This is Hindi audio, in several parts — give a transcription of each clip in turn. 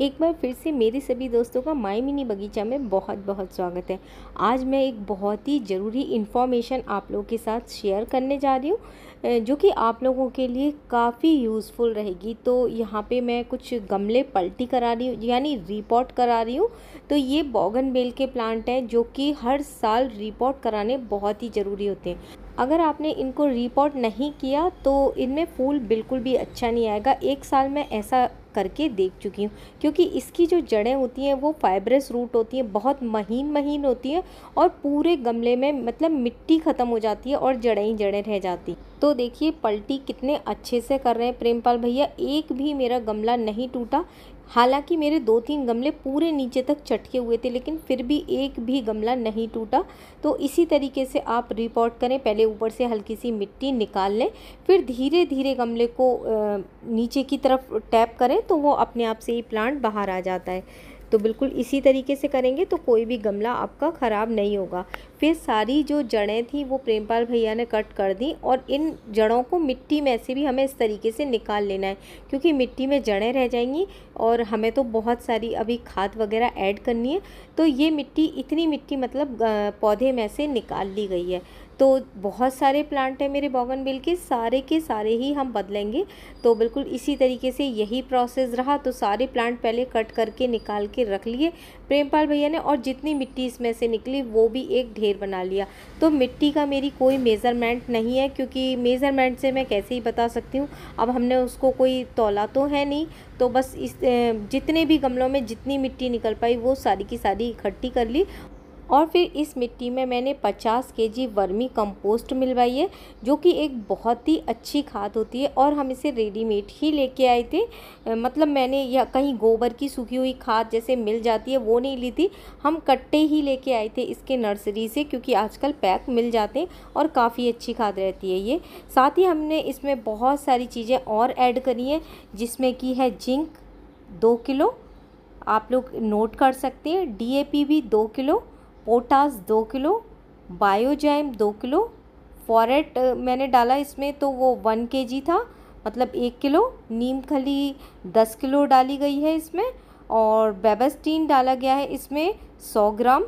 एक बार फिर से मेरे सभी दोस्तों का माई मिनी बगीचा में बहुत बहुत स्वागत है आज मैं एक बहुत ही ज़रूरी इन्फॉर्मेशन आप लोगों के साथ शेयर करने जा रही हूँ जो कि आप लोगों के लिए काफ़ी यूज़फुल रहेगी तो यहाँ पे मैं कुछ गमले पलटी करा रही हूँ यानी रिपोर्ट करा रही हूँ तो ये बॉगन बेल के प्लांट हैं जो कि हर साल रिपोर्ट कराने बहुत ही ज़रूरी होते हैं अगर आपने इनको रिपोर्ट नहीं किया तो इनमें फूल बिल्कुल भी अच्छा नहीं आएगा एक साल में ऐसा करके देख चुकी हूँ क्योंकि इसकी जो जड़ें होती हैं वो फाइब्रस रूट होती हैं बहुत महीन महीन होती हैं और पूरे गमले में मतलब मिट्टी ख़त्म हो जाती है और जड़ें ही जड़ें रह जाती हैं तो देखिए पलटी कितने अच्छे से कर रहे हैं प्रेमपाल भैया एक भी मेरा गमला नहीं टूटा हालांकि मेरे दो तीन गमले पूरे नीचे तक चटके हुए थे लेकिन फिर भी एक भी गमला नहीं टूटा तो इसी तरीके से आप रिपोर्ट करें पहले ऊपर से हल्की सी मिट्टी निकाल लें फिर धीरे धीरे गमले को नीचे की तरफ टैप करें तो वो अपने आप से ही प्लांट बाहर आ जाता है तो बिल्कुल इसी तरीके से करेंगे तो कोई भी गमला आपका ख़राब नहीं होगा फिर सारी जो जड़ें थी वो प्रेमपाल भैया ने कट कर दी और इन जड़ों को मिट्टी में से भी हमें इस तरीके से निकाल लेना है क्योंकि मिट्टी में जड़ें रह जाएंगी और हमें तो बहुत सारी अभी खाद वगैरह ऐड करनी है तो ये मिट्टी इतनी मिट्टी मतलब पौधे में से निकाल ली गई है तो बहुत सारे प्लांट हैं मेरे बिल के सारे के सारे ही हम बदलेंगे तो बिल्कुल इसी तरीके से यही प्रोसेस रहा तो सारे प्लांट पहले कट करके निकाल के रख लिए प्रेमपाल भैया ने और जितनी मिट्टी इसमें से निकली वो भी एक ढेर बना लिया तो मिट्टी का मेरी कोई मेज़रमेंट नहीं है क्योंकि मेज़रमेंट से मैं कैसे ही बता सकती हूँ अब हमने उसको कोई तोला तो है नहीं तो बस इस जितने भी गमलों में जितनी मिट्टी निकल पाई वो सारी की सारी इकट्ठी कर ली और फिर इस मिट्टी में मैंने 50 के जी वर्मी कंपोस्ट मिलवाई है जो कि एक बहुत ही अच्छी खाद होती है और हम इसे रेडीमेड ही लेके आए थे मतलब मैंने या कहीं गोबर की सूखी हुई खाद जैसे मिल जाती है वो नहीं ली थी हम कट्टे ही लेके आए थे इसके नर्सरी से क्योंकि आजकल पैक मिल जाते हैं और काफ़ी अच्छी खाद रहती है ये साथ ही हमने इसमें बहुत सारी चीज़ें और ऐड करी हैं जिसमें कि है जिंक दो किलो आप लोग नोट कर सकते हैं डी भी दो किलो पोटास दो किलो बायोजैम दो किलो फॉरेट मैंने डाला इसमें तो वो वन के जी था मतलब एक किलो नीम खली दस किलो डाली गई है इसमें और बेबस्टीन डाला गया है इसमें सौ ग्राम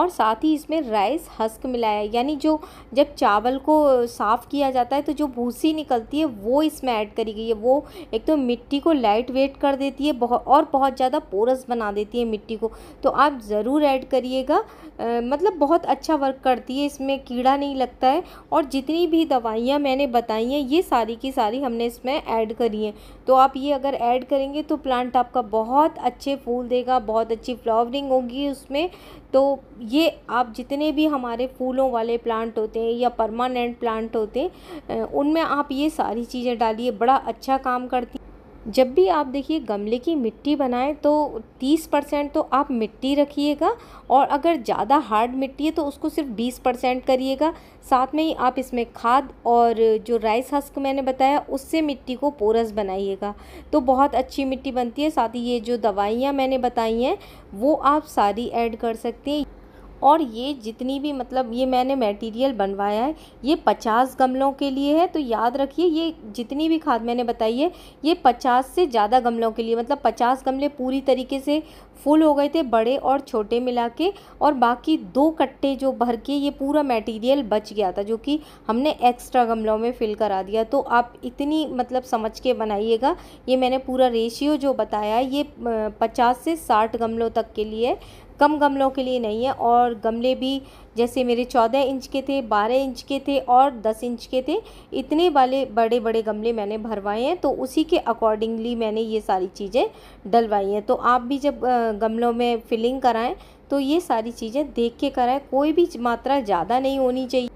और साथ ही इसमें राइस हस्क मिलाया है यानी जो जब चावल को साफ़ किया जाता है तो जो भूसी निकलती है वो इसमें ऐड करी गई है वो एक तो मिट्टी को लाइट वेट कर देती है बहुत और बहुत ज़्यादा पोरस बना देती है मिट्टी को तो आप ज़रूर ऐड करिएगा मतलब बहुत अच्छा वर्क करती है इसमें कीड़ा नहीं लगता है और जितनी भी दवाइयाँ मैंने बताई हैं ये सारी की सारी हमने इसमें ऐड करी हैं तो आप ये अगर ऐड करेंगे तो प्लांट आपका बहुत अच्छे फूल देगा बहुत अच्छी फ्लावरिंग होगी उसमें तो ये आप जितने भी हमारे फूलों वाले प्लांट होते हैं या परमानेंट प्लांट होते हैं उनमें आप ये सारी चीज़ें डालिए बड़ा अच्छा काम करती जब भी आप देखिए गमले की मिट्टी बनाएं तो 30 परसेंट तो आप मिट्टी रखिएगा और अगर ज़्यादा हार्ड मिट्टी है तो उसको सिर्फ 20 परसेंट करिएगा साथ में ही आप इसमें खाद और जो राइस हस्क मैंने बताया उससे मिट्टी को पोरस बनाइएगा तो बहुत अच्छी मिट्टी बनती है साथ ही ये जो दवाइयाँ मैंने बताई हैं वो आप सारी ऐड कर सकते हैं और ये जितनी भी मतलब ये मैंने मटेरियल बनवाया है ये पचास गमलों के लिए है तो याद रखिए ये जितनी भी खाद मैंने बताई है ये पचास से ज़्यादा गमलों के लिए मतलब पचास गमले पूरी तरीके से फुल हो गए थे बड़े और छोटे मिला के और बाकी दो कट्टे जो भर के ये पूरा मटेरियल बच गया था जो कि हमने एक्स्ट्रा गमलों में फिल करा दिया तो आप इतनी मतलब समझ के बनाइएगा ये मैंने पूरा रेशियो जो बताया ये पचास से साठ गमलों तक के लिए कम गमलों के लिए नहीं है और गमले भी जैसे मेरे चौदह इंच के थे बारह इंच के थे और दस इंच के थे इतने वाले बड़े बड़े गमले मैंने भरवाए हैं तो उसी के अकॉर्डिंगली मैंने ये सारी चीज़ें डलवाई हैं तो आप भी जब गमलों में फिलिंग कराएं तो ये सारी चीज़ें देख के कराएं कोई भी मात्रा ज़्यादा नहीं होनी चाहिए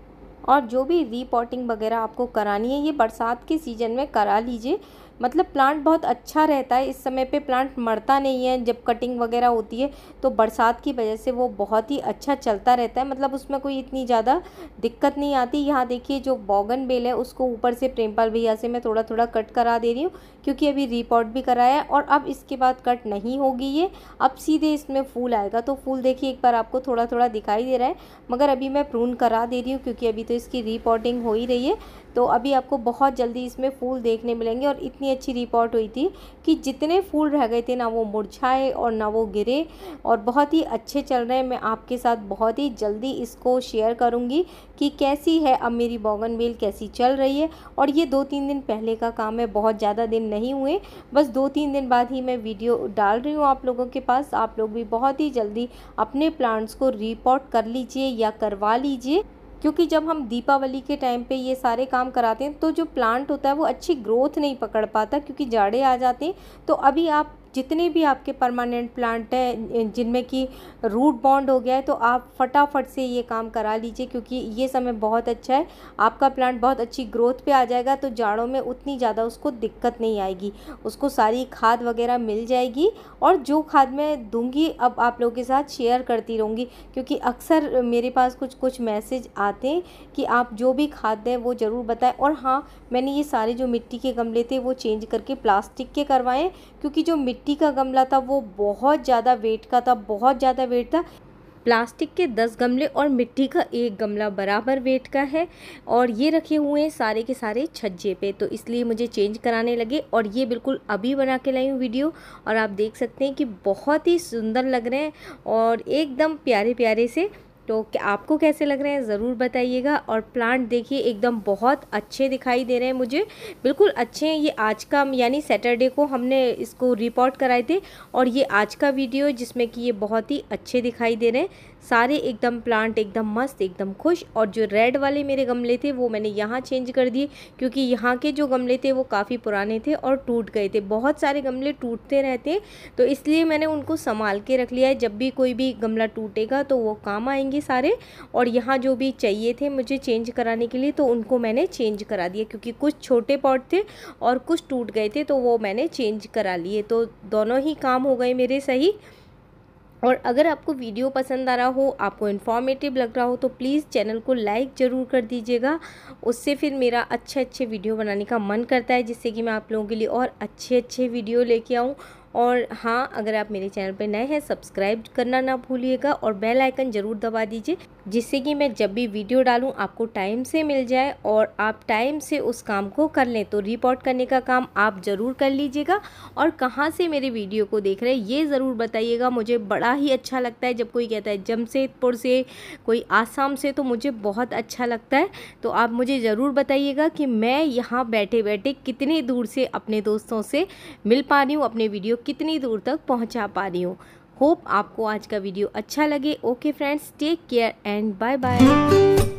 और जो भी रीपॉटिंग वगैरह आपको करानी है ये बरसात के सीज़न में करा लीजिए मतलब प्लांट बहुत अच्छा रहता है इस समय पे प्लांट मरता नहीं है जब कटिंग वगैरह होती है तो बरसात की वजह से वो बहुत ही अच्छा चलता रहता है मतलब उसमें कोई इतनी ज़्यादा दिक्कत नहीं आती यहाँ देखिए जो बॉगन बेल है उसको ऊपर से प्रेमपाल भैया से मैं थोड़ा थोड़ा कट करा दे रही हूँ क्योंकि अभी रिपोर्ट भी कराया है और अब इसके बाद कट नहीं होगी ये अब सीधे इसमें फूल आएगा तो फूल देखिए एक बार आपको थोड़ा थोड़ा दिखाई दे रहा है मगर अभी मैं प्रून करा दे रही हूँ क्योंकि अभी तो इसकी रिपोर्टिंग हो ही रही है तो अभी आपको बहुत जल्दी इसमें फूल देखने मिलेंगे और इतनी इतनी अच्छी रिपोर्ट हुई थी कि जितने फूल रह गए थे ना वो मुरझाए और ना वो गिरे और बहुत ही अच्छे चल रहे हैं मैं आपके साथ बहुत ही जल्दी इसको शेयर करूँगी कि कैसी है अब मेरी बॉगन कैसी चल रही है और ये दो तीन दिन पहले का काम है बहुत ज़्यादा दिन नहीं हुए बस दो तीन दिन बाद ही मैं वीडियो डाल रही हूँ आप लोगों के पास आप लोग भी बहुत ही जल्दी अपने प्लांट्स को रिपोर्ट कर लीजिए या करवा लीजिए क्योंकि जब हम दीपावली के टाइम पे ये सारे काम कराते हैं तो जो प्लांट होता है वो अच्छी ग्रोथ नहीं पकड़ पाता क्योंकि जाड़े आ जाते हैं तो अभी आप जितने भी आपके परमानेंट प्लांट हैं जिनमें कि रूट बॉन्ड हो गया है तो आप फटाफट से ये काम करा लीजिए क्योंकि ये समय बहुत अच्छा है आपका प्लांट बहुत अच्छी ग्रोथ पे आ जाएगा तो जाड़ों में उतनी ज़्यादा उसको दिक्कत नहीं आएगी उसको सारी खाद वगैरह मिल जाएगी और जो खाद मैं दूंगी अब आप लोगों के साथ शेयर करती रहूँगी क्योंकि अक्सर मेरे पास कुछ कुछ मैसेज आते हैं कि आप जो भी खाद दें वो ज़रूर बताएं और हाँ मैंने ये सारे जो मिट्टी के गमले थे वो चेंज करके प्लास्टिक के करवाएँ क्योंकि जो मिट्टी मिट्टी का गमला था वो बहुत ज़्यादा वेट का था बहुत ज़्यादा वेट था प्लास्टिक के दस गमले और मिट्टी का एक गमला बराबर वेट का है और ये रखे हुए हैं सारे के सारे छज्जे पे तो इसलिए मुझे चेंज कराने लगे और ये बिल्कुल अभी बना के लाई हूँ वीडियो और आप देख सकते हैं कि बहुत ही सुंदर लग रहे हैं और एकदम प्यारे प्यारे से तो आपको कैसे लग रहे हैं ज़रूर बताइएगा और प्लांट देखिए एकदम बहुत अच्छे दिखाई दे रहे हैं मुझे बिल्कुल अच्छे हैं ये आज का यानी सैटरडे को हमने इसको रिपोर्ट कराए थे और ये आज का वीडियो जिसमें कि ये बहुत ही अच्छे दिखाई दे रहे हैं सारे एकदम प्लांट एकदम मस्त एकदम खुश और जो रेड वाले मेरे गमले थे वो मैंने यहाँ चेंज कर दिए क्योंकि यहाँ के जो गमले थे वो काफ़ी पुराने थे और टूट गए थे बहुत सारे गमले टूटते रहते तो इसलिए मैंने उनको संभाल के रख लिया है जब भी कोई भी गमला टूटेगा तो वो काम आएंगे जाएंगे सारे और यहाँ जो भी चाहिए थे मुझे चेंज कराने के लिए तो उनको मैंने चेंज करा दिया क्योंकि कुछ छोटे पॉट थे और कुछ टूट गए थे तो वो मैंने चेंज करा लिए तो दोनों ही काम हो गए मेरे सही और अगर आपको वीडियो पसंद आ रहा हो आपको इन्फॉर्मेटिव लग रहा हो तो प्लीज़ चैनल को लाइक ज़रूर कर दीजिएगा उससे फिर मेरा अच्छे अच्छे वीडियो बनाने का मन करता है जिससे कि मैं आप लोगों के लिए और अच्छे अच्छे वीडियो लेके आऊँ और हाँ अगर आप मेरे चैनल पर नए हैं सब्सक्राइब करना ना भूलिएगा और बेल आइकन ज़रूर दबा दीजिए जिससे कि मैं जब भी वीडियो डालूँ आपको टाइम से मिल जाए और आप टाइम से उस काम को कर लें तो रिपोर्ट करने का काम आप ज़रूर कर लीजिएगा और कहाँ से मेरे वीडियो को देख रहे हैं ये ज़रूर बताइएगा मुझे बड़ा ही अच्छा लगता है जब कोई कहता है जमशेदपुर से कोई आसाम से तो मुझे बहुत अच्छा लगता है तो आप मुझे ज़रूर बताइएगा कि मैं यहाँ बैठे बैठे कितने दूर से अपने दोस्तों से मिल पा रही हूँ अपने वीडियो कितनी दूर तक पहुंचा पा रही हूँ होप आपको आज का वीडियो अच्छा लगे okay friends take care and bye bye